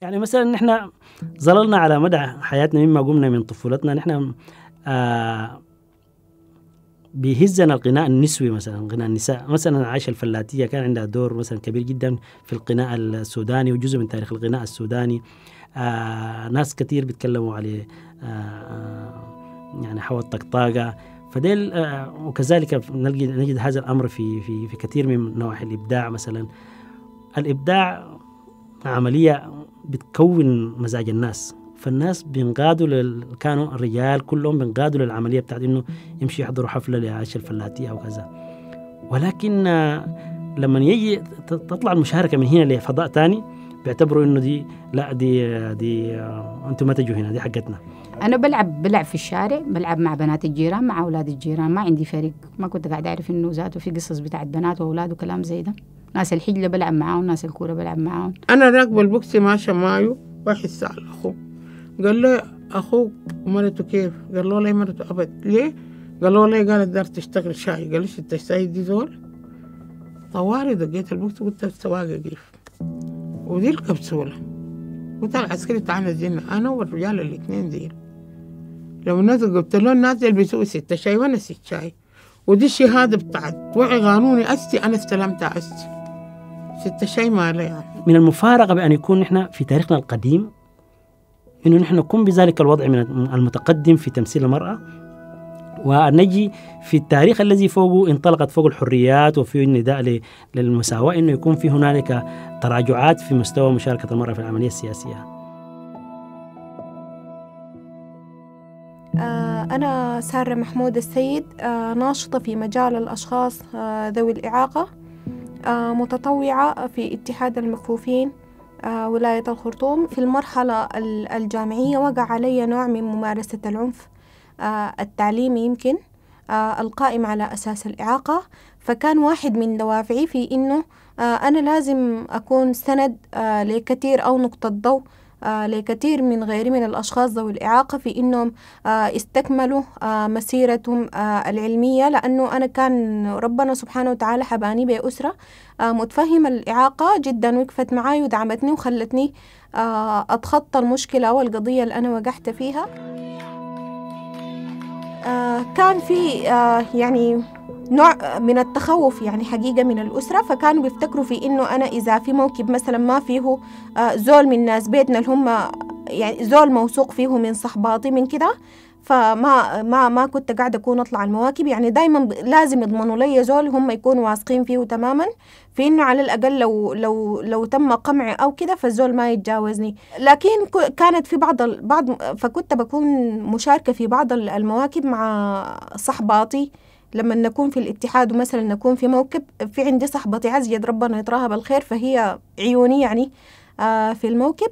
يعني مثلا نحن ظللنا على مدى حياتنا مما قمنا من طفولتنا نحن آه بيهزنا القناء النسوي مثلا غناء النساء مثلا عائشة الفلاتية كان عندها دور مثلا كبير جدا في القناء السوداني وجزء من تاريخ الغناء السوداني آه ناس كثير بيتكلموا عليه آه, آه، يعني حول الطقطاقة فديل آه وكذلك نجد هذا الأمر في في في كثير من نواحي الإبداع مثلا الإبداع عملية بتكون مزاج الناس فالناس بينقادوا لل... كانوا الرجال كلهم بينقادوا للعمليه بتاعت انه يمشي يحضروا حفله لعائشه الفلاتيه او كذا ولكن لما يجي تطلع المشاركه من هنا لفضاء ثاني بيعتبروا انه دي لا دي دي انتم ما تجوا هنا دي حقتنا انا بلعب بلعب في الشارع بلعب مع بنات الجيران مع اولاد الجيران ما عندي فريق ما كنت قاعد اعرف انه ذاته في قصص بتاعت بنات واولاد وكلام زي ده ناس الحجلة بلعب معاهم ناس الكورة بلعب معاهم أنا راكبة البوكسي ماشى مايو واحد على أخوه قال له أخوك مرته كيف؟ قال له والله مرته أبد ليه؟ قال له والله قالت دار تشتغل شاي قال ليش أنت شاي دي زول؟ طوالي دقيت البوكسي قلت السواقة كيف؟ ودي الكبسولة قلت العسكري تعال نزلنا أنا والرجال الاثنين ديل لو نزل قلت له الناس يلبسوا ستة شاي وأنا ست شاي ودي الشهادة بتاعت وعي قانوني أستي أنا استلمتها أستي ستة شيء ما عليه يعني. من المفارقة بأن يكون نحن في تاريخنا القديم أنه نحن نكون بذلك الوضع من المتقدم في تمثيل المرأة ونجي في التاريخ الذي فوقه انطلقت فوق الحريات وفي النداء للمساواة أنه يكون في هنالك تراجعات في مستوى مشاركة المرأة في العملية السياسية آه، أنا سارة محمود السيد آه، ناشطة في مجال الأشخاص آه، ذوي الإعاقة آه، متطوعة في اتحاد المكفوفين آه، ولاية الخرطوم في المرحلة الجامعية وقع علي نوع من ممارسة العنف آه، التعليمي يمكن القائم على أساس الإعاقة فكان واحد من دوافعي في إنه أنا لازم أكون سند لكثير أو نقطة ضوء آه، لكثير من غير من الأشخاص ذوي الإعاقة في أنهم آه، استكملوا آه، مسيرتهم العلمية لأنه أنا كان ربنا سبحانه وتعالى حباني بأسرة متفهمة الإعاقة جدا وقفت معاي ودعمتني وخلتني أتخطى المشكلة والقضية اللي أنا وقعت فيها آه، كان في آه، يعني نوع من التخوف يعني حقيقة من الأسرة فكانوا بيفتكروا في إنه أنا إذا في موكب مثلا ما فيه آه، زول من ناس بيتنا اللي هم يعني زول موثوق فيه من صحباتي من كده فما ما ما كنت قاعدة أكون أطلع المواكب يعني دايما لازم يضمنوا لي زول هم يكونوا واثقين فيه تماما في انه على الاقل لو لو لو تم قمعي او كده فالزول ما يتجاوزني لكن كانت في بعض بعض فكنت بكون مشاركه في بعض المواكب مع صحباتي لما نكون في الاتحاد ومثلا نكون في موكب في عندي صحبتي عزيز ربنا يطراها بالخير فهي عيوني يعني آه، في الموكب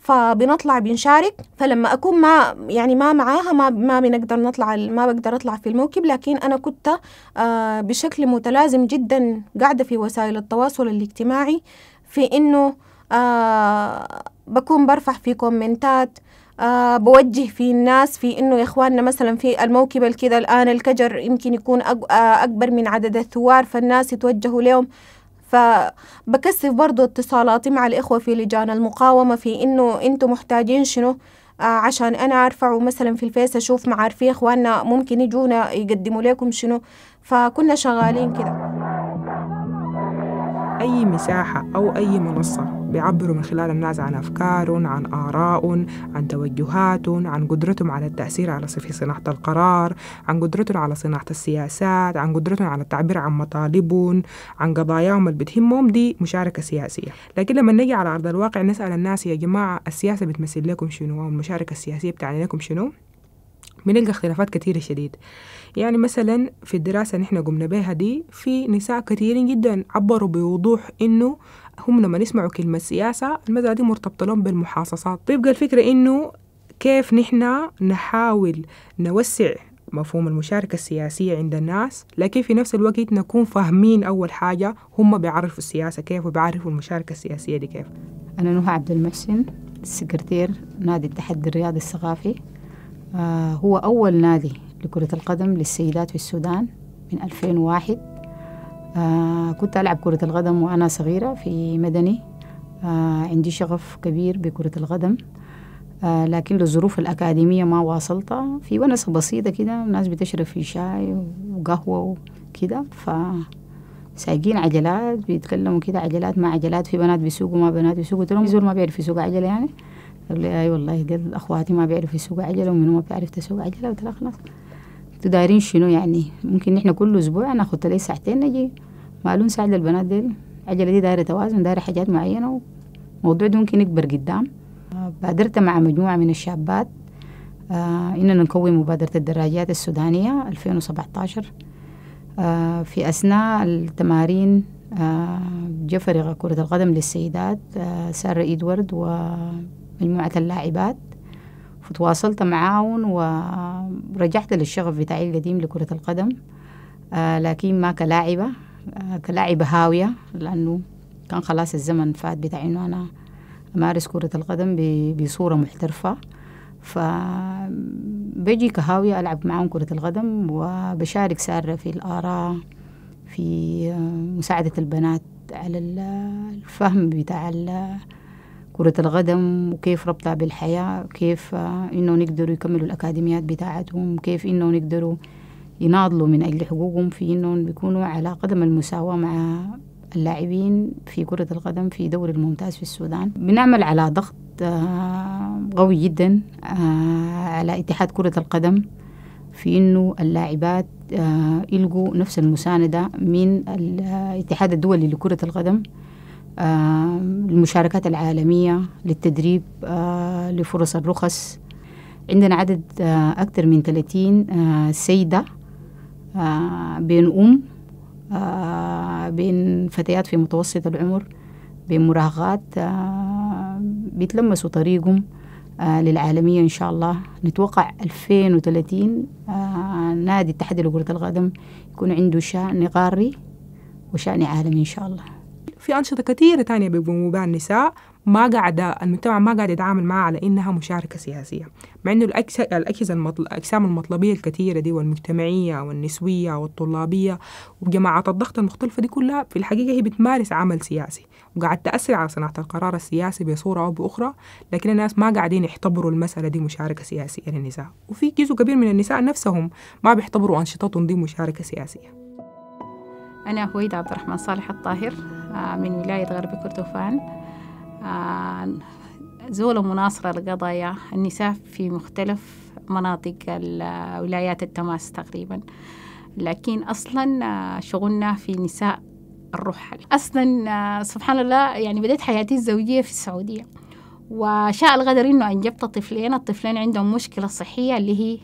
فبنطلع بنشارك فلما اكون ما يعني ما معاها ما ما بنقدر نطلع ما بقدر اطلع في الموكب لكن انا كنت آه، بشكل متلازم جدا قاعده في وسائل التواصل الاجتماعي في انه آه، بكون برفع في كومنتات آه بوجه في الناس في انه يا اخواننا مثلا في الموكب الكذا الان الكجر يمكن يكون آه، اكبر من عدد الثوار فالناس يتوجهوا لهم فبكثف برضو اتصالاتي مع الإخوة في لجان المقاومة في إنه أنتم محتاجين شنو آه، عشان أنا أرفعه مثلا في الفيس أشوف معارفي إخواننا ممكن يجونا يقدموا لكم شنو فكنا شغالين كده أي مساحة أو أي منصة بيعبروا من خلال الناس عن أفكار عن آراء عن توجهات عن قدرتهم على التأثير على في صناعة القرار عن قدرتهم على صناعة السياسات عن قدرتهم على التعبير عن مطالبهم عن قضاياهم اللي بتهمهم دي مشاركة سياسية لكن لما نجي على أرض الواقع نسأل الناس يا جماعة السياسة بتمثل لكم شنو والمشاركة السياسية بتعني لكم شنو بنلقى اختلافات كتيرة شديد يعني مثلا في الدراسة نحن احنا قمنا بها دي في نساء كتيرين جدا عبروا بوضوح انه هم لما يسمعوا كلمة سياسة المسألة دي مرتبطة لهم بالمحاصصات بيبقى الفكرة إنه كيف نحن نحاول نوسع مفهوم المشاركة السياسية عند الناس لكن في نفس الوقت نكون فاهمين أول حاجة هم بيعرفوا السياسة كيف وبيعرفوا المشاركة السياسية دي كيف أنا نهى عبد المحسن سكرتير نادي التحدي الرياضي الثقافي آه هو أول نادي لكرة القدم للسيدات في السودان من 2001 آه كنت ألعب كرة القدم وأنا صغيرة في مدني آه عندي شغف كبير بكرة القدم آه لكن للظروف الأكاديمية ما واصلتها في ونسة بسيطة كده الناس بتشرب في شاي وقهوة وكده ف سايقين عجلات بيتكلموا كده عجلات ما عجلات في بنات بيسوقوا ما بنات بيسوقوا قلت لهم زول ما بيعرف يسوق عجلة يعني قال لي اي والله اخواتي ما بيعرفوا يسوقوا عجله ومنو ما بيعرف تسوق عجله قلت خلاص تدارين شنو يعني ممكن نحن كل اسبوع ناخد ثلاث ساعتين نجي معلوم ساعه البنات دي العجله دي دايره توازن دايره حاجات معينه وموضوع ده ممكن يكبر قدام بادرت مع مجموعه من الشابات آه اننا نكون مبادره الدراجات السودانيه 2017 آه في اثناء التمارين آه جاء فريق كرة القدم للسيدات آه سارة إدوارد ومجموعة اللاعبات تواصلت معاهم ورجعت للشغف بتاعي القديم لكرة القدم آه لكن ما كلاعبة آه كلاعبة هاوية لأنه كان خلاص الزمن فات بتاعي إنه أنا أمارس كرة القدم بصورة محترفة فبجي كهاوية ألعب معهم كرة القدم وبشارك سارة في الآراء في آه، مساعدة البنات على الفهم بتاع كرة القدم وكيف ربطها بالحياة كيف آه، إنه نقدروا يكملوا الأكاديميات بتاعتهم كيف إنه نقدروا يناضلوا من أجل حقوقهم في إنه بيكونوا على قدم المساواة مع اللاعبين في كرة القدم في دوري الممتاز في السودان بنعمل على ضغط آه، قوي جدا آه، على اتحاد كرة القدم في انه اللاعبات يلقوا نفس المساندة من الاتحاد الدولي لكرة القدم المشاركات العالمية للتدريب آه، لفرص الرخص عندنا عدد آه، أكثر من 30 آه، سيدة بين أم بين فتيات في متوسط العمر بين مراهقات بيتلمسوا طريقهم للعالمية إن شاء الله نتوقع 2030 نادي التحدي لكرة القدم يكون عنده شأن قاري وشأن عالمي إن شاء الله في أنشطة كثيرة تانية بيقوموا بها النساء ما قاعدة المجتمع ما قاعد يتعامل معها على إنها مشاركة سياسية مع إنه الأجهزة المطل... الأجسام المطلبية الكثيرة دي والمجتمعية والنسوية والطلابية وجماعات الضغط المختلفة دي كلها في الحقيقة هي بتمارس عمل سياسي وقاعد تأثر على صناعة القرار السياسي بصورة أو بأخرى لكن الناس ما قاعدين يعتبروا المسألة دي مشاركة سياسية للنساء وفي جزء كبير من النساء نفسهم ما بيعتبروا أنشطتهم دي مشاركة سياسية أنا هويدة عبد الرحمن صالح الطاهر آه، من ولاية غرب كردفان آه، زولة مناصرة لقضايا النساء في مختلف مناطق ولايات التماس تقريبا لكن أصلا آه، شغلنا في نساء الرحل أصلا سبحان الله يعني بدأت حياتي الزوجية في السعودية وشاء الغدر انه انجبت طفلين الطفلين عندهم مشكله صحيه اللي هي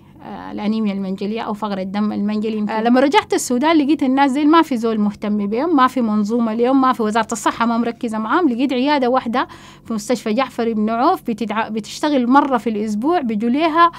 الانيميا المنجليه او فقر الدم المنجلي آه لما رجعت السودان لقيت الناس زي ما في زول مهتم بهم ما في منظومه اليوم ما في وزاره الصحه ما مركزه معاهم لقيت عياده واحده في مستشفى جعفر بن عوف بتدع... بتشتغل مره في الاسبوع بيجوا ليها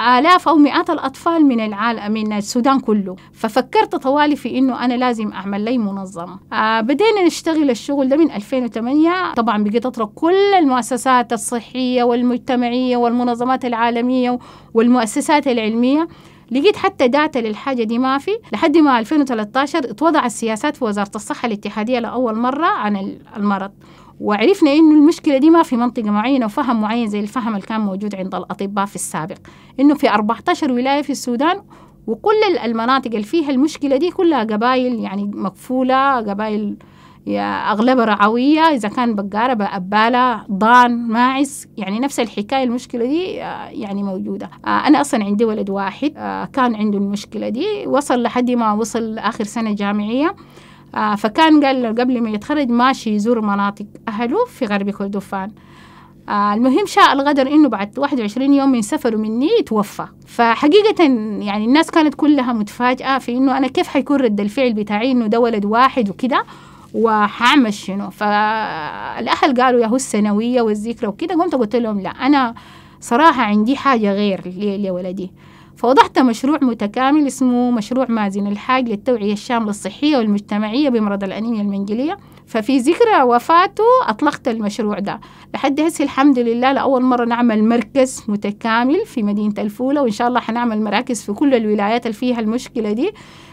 آلاف أو مئات الأطفال من العالم من السودان كله ففكرت طوالي في إنه أنا لازم أعمل لي منظمة آه بدينا نشتغل الشغل ده من 2008 طبعا بقيت أترك كل المؤسسات الصحية والمجتمعية والمنظمات العالمية والمؤسسات العلمية لقيت حتى داتا للحاجة دي ما في لحد ما 2013 اتوضعت السياسات في وزارة الصحة الاتحادية لأول مرة عن المرض وعرفنا انه المشكله دي ما في منطقه معينه وفهم معين زي الفهم اللي كان موجود عند الاطباء في السابق انه في 14 ولايه في السودان وكل المناطق اللي فيها المشكله دي كلها قبائل يعني مكفوله قبائل يا اغلبها رعويه اذا كان بقاره اباله ضان ماعز يعني نفس الحكايه المشكله دي آه، يعني موجوده آه، انا اصلا عندي ولد واحد آه، كان عنده المشكله دي وصل لحد ما وصل اخر سنه جامعيه آه فكان قال قبل ما يتخرج ماشي يزور مناطق أهله في غرب كردفان آه المهم شاء الغدر انه بعد 21 يوم من سفره مني توفى فحقيقة يعني الناس كانت كلها متفاجئة في انه انا كيف حيكون رد الفعل بتاعي انه ده ولد واحد وكده وحعمل شنو فالاهل قالوا يا هو السنوية والذكرى وكده قمت قلت لهم لا انا صراحة عندي حاجة غير لولدي فوضحت مشروع متكامل اسمه مشروع مازن الحاج للتوعية الشاملة الصحية والمجتمعية بمرض الأنيميا المنجلية ففي ذكرى وفاته أطلقت المشروع ده لحد هسه الحمد لله لأول مرة نعمل مركز متكامل في مدينة الفولة وإن شاء الله حنعمل مراكز في كل الولايات اللي فيها المشكلة دي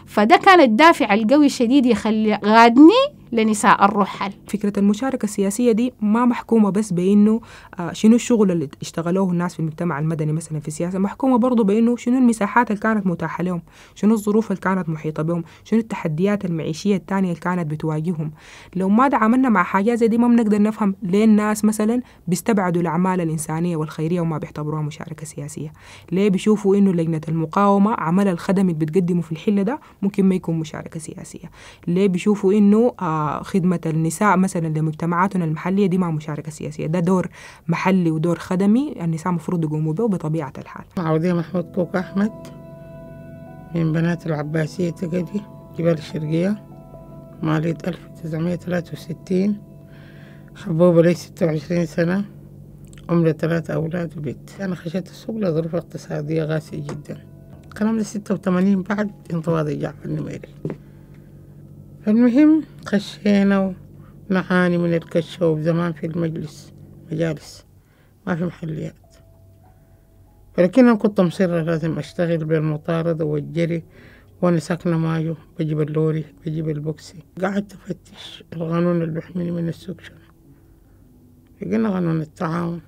فده كان الدافع القوي الشديد يخلي غادني لنساء الرحل فكرة المشاركة السياسية دي ما محكومة بس بإنه آه، شنو الشغل اللي اشتغلوه الناس في المجتمع المدني مثلا في السياسة محكومة برضو بإنه شنو المساحات اللي كانت متاحة لهم شنو الظروف اللي كانت محيطة بهم شنو التحديات المعيشية التانية اللي كانت بتواجههم لو ما دعمنا مع حاجات زي دي ما بنقدر نفهم ليه الناس مثلا بيستبعدوا الأعمال الإنسانية والخيرية وما بيعتبروها مشاركة سياسية ليه بيشوفوا إنه لجنة المقاومة عمل الخدم اللي بتقدمه في الحلة ده ممكن ما يكون مشاركة سياسية ليه بيشوفوا إنه آه، خدمة النساء مثلا لمجتمعاتنا المحلية دي مع مشاركة سياسية ده دور محلي ودور خدمي النساء مفروض يقوموا به بطبيعة الحال عوضية محمود كوك أحمد من بنات العباسية تقدي جبال الشرقية مواليد 1963 حبوبة لي 26 سنة أم لثلاث أولاد وبيت أنا خشيت السوق لظروف اقتصادية غاسية جداً الكلام ده ستة وثمانين بعد انطواد الجعفر النميري فالمهم خشينا ونعاني من الكشة وزمان في المجلس مجالس ما في محليات ولكن أنا كنت مصرة لازم أشتغل بالمطاردة والجري وأنا ساكنة مايو بجيب اللوري بجيب البوكسي قعدت أفتش القانون اللي بيحميني من السكشن لقينا قانون التعاون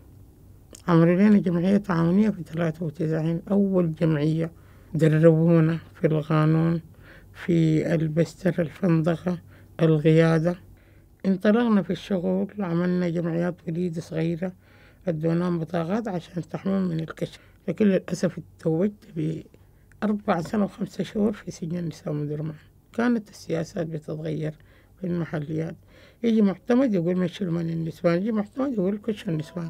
عملوا لنا جمعية تعاونية في وتسعين أول جمعية دربونا في القانون في البستر الفندقة القيادة انطلقنا في الشغل عملنا جمعيات وليدة صغيرة ادونا بطاقات عشان تحمون من الكشف لكن للأسف اتزوجت بأربع سنة وخمسة شهور في سجن نساء مدرمان كانت السياسات بتتغير في المحليات يجي معتمد يقول مشي النسوان يجي معتمد يقول كشف النسوان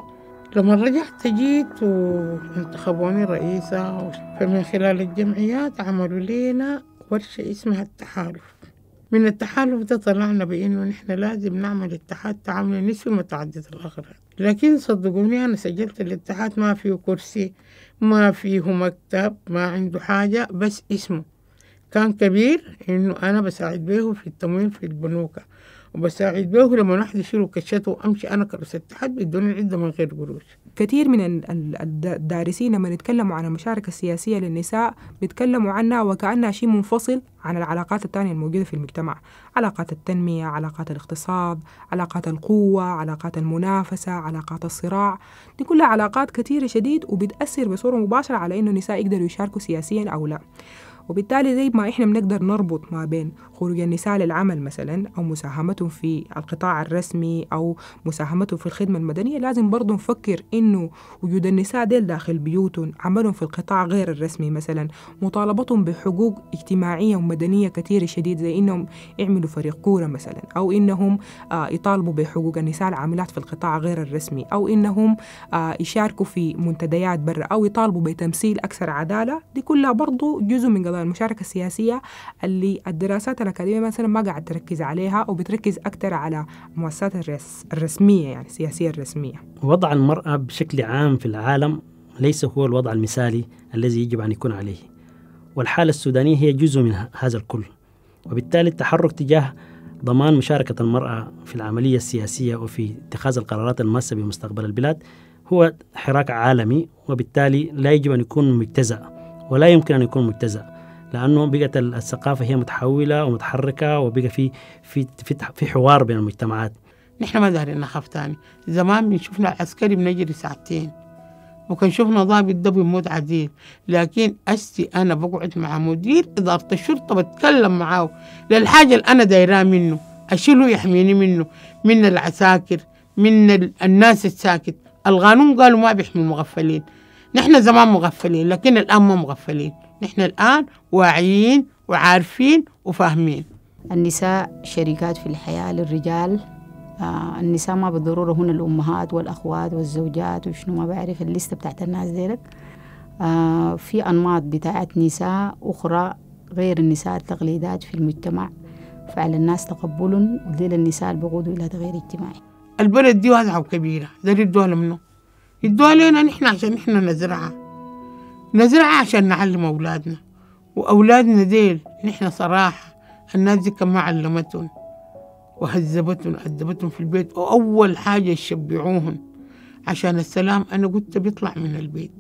لما رجعت جيت وانتخبوني رئيسة فمن خلال الجمعيات عملوا لينا ورشة اسمها التحالف من التحالف ده طلعنا بأنه نحن لازم نعمل اتحاد تعامل نسبي متعدد الأغراض لكن صدقوني أنا سجلت الاتحاد ما فيه كرسي ما فيه مكتب ما عنده حاجة بس اسمه كان كبير إنه أنا بساعد به في التمويل في البنوك وبساعد به لما واحد يشيله كشته وامشي انا كرئيسة اتحاد بيدوني عنده من غير قروش كثير من الدارسين لما يتكلموا عن المشاركة السياسية للنساء بيتكلموا عنها وكأنها شيء منفصل عن العلاقات الثانية الموجودة في المجتمع علاقات التنمية علاقات الاقتصاد علاقات القوة علاقات المنافسة علاقات الصراع دي كلها علاقات كثيرة شديد وبتأثر بصورة مباشرة على إنه النساء يقدروا يشاركوا سياسيا أو لا وبالتالي زي ما إحنا بنقدر نربط ما بين خروج النساء للعمل مثلا أو مساهمتهم في القطاع الرسمي أو مساهمتهم في الخدمة المدنية لازم برضه نفكر إنه وجود النساء ديل داخل بيوتهم عملهم في القطاع غير الرسمي مثلا مطالبتهم بحقوق اجتماعية ومدنية كثيره شديد زي إنهم يعملوا فريق كورة مثلا أو إنهم آه يطالبوا بحقوق النساء العاملات في القطاع غير الرسمي أو إنهم آه يشاركوا في منتديات برا أو يطالبوا بتمثيل أكثر عدالة دي كلها برضه جزء من قضايا المشاركة السياسية اللي الدراسات الأكاديمية مثلا ما قاعد تركز عليها وبتركز أكثر على المؤسسات الرس الرسمية يعني السياسية الرسمية وضع المرأة بشكل عام في العالم ليس هو الوضع المثالي الذي يجب أن يكون عليه والحالة السودانية هي جزء من هذا الكل وبالتالي التحرك تجاه ضمان مشاركة المرأة في العملية السياسية وفي اتخاذ القرارات الماسة بمستقبل البلاد هو حراك عالمي وبالتالي لا يجب أن يكون مجتزأ ولا يمكن أن يكون مجتزأ لانه بقت الثقافه هي متحوله ومتحركه وبقى في في في, في حوار بين المجتمعات نحن ما دارين نخاف تاني زمان بنشوفنا عسكري بنجري ساعتين وكان شفنا ضابط ده بيموت عديل لكن أستي أنا بقعد مع مدير إدارة الشرطة بتكلم معاه للحاجة اللي أنا دايراه منه أشيله يحميني منه من العساكر من الناس الساكت القانون قالوا ما بيحمي المغفلين نحن زمان مغفلين لكن الآن ما مغفلين نحن الآن واعيين وعارفين وفاهمين النساء شريكات في الحياة للرجال آه النساء ما بالضرورة هن الأمهات والأخوات والزوجات وشنو ما بعرف الليستة بتاعت الناس ديلك آه في أنماط بتاعت نساء أخرى غير النساء التقليدات في المجتمع فعلى الناس تقبل وديل النساء اللي بقودوا إلى تغيير اجتماعي البلد دي واسعة وكبيرة ده الدولة منه الدولة لنا نحن عشان نحن نزرعها نزرعها عشان نعلم أولادنا وأولادنا ديل نحن صراحة الناس دي كما علمتهم وهذبتهم أدبتهم في البيت وأول حاجة يشبعوهم عشان السلام أنا قلت بيطلع من البيت